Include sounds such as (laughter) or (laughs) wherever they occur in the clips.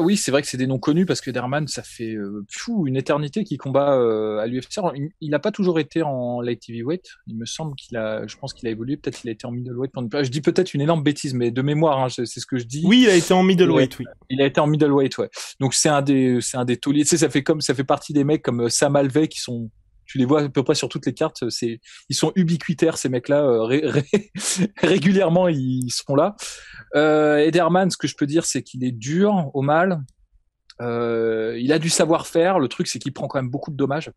oui, c'est vrai que c'est des noms connus parce que Derman, ça fait euh, une éternité qu'il combat euh, à l'UFC. Il n'a pas toujours été en light heavyweight. Il me semble qu'il a, je pense qu'il a évolué. Peut-être qu'il a été en middleweight. Pendant... Je dis peut-être une énorme bêtise, mais de mémoire, hein, c'est ce que je dis. Oui, il a été en middleweight. Oui. Il a été en middleweight, ouais. Donc c'est un des, c'est un des tauliers. Tu sais, ça fait comme, ça fait partie des mecs comme euh, Sam Alvey qui sont tu les vois à peu près sur toutes les cartes. C'est, ils sont ubiquitaires ces mecs-là. Euh, (laughs) régulièrement, ils sont là. Euh, Ederman, ce que je peux dire, c'est qu'il est dur au mal. Euh, il a du savoir-faire. Le truc, c'est qu'il prend quand même beaucoup de dommages.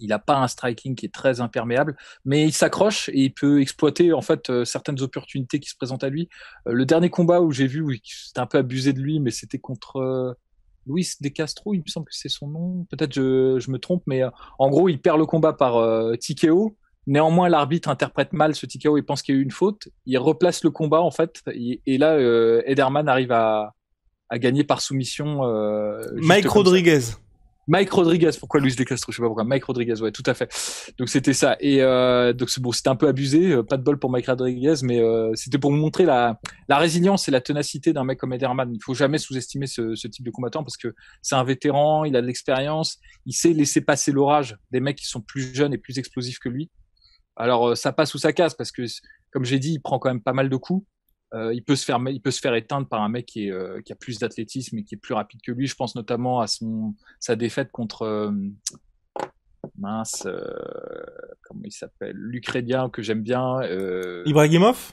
Il n'a pas un striking qui est très imperméable, mais il s'accroche et il peut exploiter en fait certaines opportunités qui se présentent à lui. le dernier combat où j'ai vu, oui, c'était un peu abusé de lui, mais c'était contre Luis De Castro, il me semble que c'est son nom. Peut-être je, je, me trompe, mais euh, en gros, il perd le combat par euh, Néanmoins, l'arbitre interprète mal ce TKO, et pense qu'il y a eu une faute, il replace le combat en fait, et, là, euh, Ederman arrive à, gagner par soumission. Euh, Mike Rodriguez. Mike Rodriguez, pourquoi Luis de Castro Je sais pas pourquoi. Mike Rodriguez, ouais, tout à fait. Donc c'était ça. Et euh, donc bon, c'était un peu abusé, euh, pas de bol pour Mike Rodriguez, mais euh, c'était pour montrer la, résilience et la tenacité d'un mec comme Ederman. Il faut jamais sous-estimer ce, ce, type de combattant parce que c'est un vétéran, il a de l'expérience, il sait laisser passer l'orage des mecs qui sont plus jeunes et plus explosifs que lui. Alors euh, ça passe ou ça casse parce que, comme j'ai dit, il prend quand même pas mal de coups. Euh, il, peut se faire, il peut se faire éteindre par un mec qui, euh, qui a plus d'athlétisme et qui est plus rapide que lui. Je pense notamment à son, sa défaite contre. Euh, mince. Euh, comment il s'appelle L'Ukrainien que j'aime bien. Ibrahimov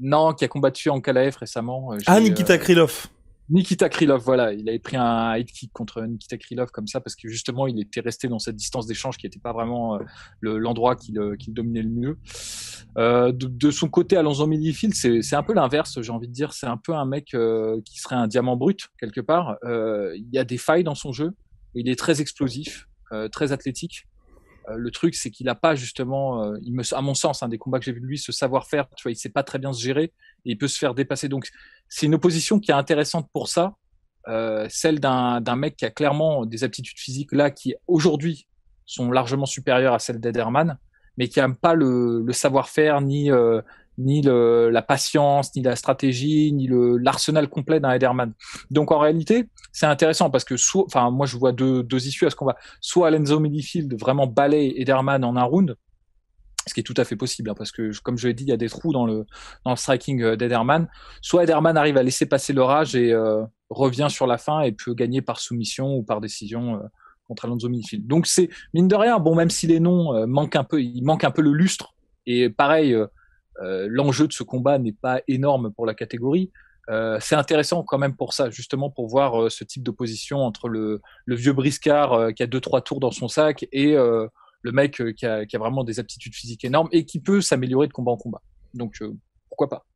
Non, qui a combattu en Kalaev récemment. ah, Nikita Krylov. Nikita Krylov, voilà, il avait pris un high kick contre Nikita Krylov comme ça parce que justement il était resté dans cette distance d'échange qui n'était pas vraiment l'endroit qu'il dominait le mieux. Euh, de, son côté, allons-en midfield, c'est un peu l'inverse, j'ai envie de dire. C'est un peu un mec euh, qui serait un diamant brut, quelque part. Euh, il y a des failles dans son jeu. Il est très explosif, très athlétique. le truc, c'est qu'il n'a pas justement, il me, à mon sens, un hein, des combats que j'ai vu de lui, ce savoir-faire. Tu vois, il sait pas très bien se gérer et il peut se faire dépasser. Donc, c'est une opposition qui est intéressante pour ça, celle d'un mec qui a clairement des aptitudes physiques là qui aujourd'hui sont largement supérieures à celles d'Ederman mais qui n'aiment pas le, le savoir-faire ni euh, ni le, la patience, ni la stratégie, ni l'arsenal complet d'un Ederman. Donc en réalité, c'est intéressant parce que soit, enfin moi je vois deux, deux issues à ce qu'on va soit Alenzo Minifield vraiment balaye Ederman en un round, ce qui est tout à fait possible hein, parce que comme je l'ai dit, il y a des trous dans le dans le striking euh, d'Ederman. Soit Ederman arrive à laisser passer l'orage et euh, revient sur la fin et peut gagner par soumission ou par décision. Euh, contre Alonso Donc c'est mine de rien, bon même si les noms euh, manquent un peu, il manque un peu le lustre. Et pareil, euh, euh, l'enjeu de ce combat n'est pas énorme pour la catégorie. c'est intéressant quand même pour ça, justement pour voir ce type d'opposition entre le, vieux briscard qui a deux trois tours dans son sac et le mec qui, a, vraiment des aptitudes physiques énormes et qui peut s'améliorer de combat en combat. Donc pourquoi pas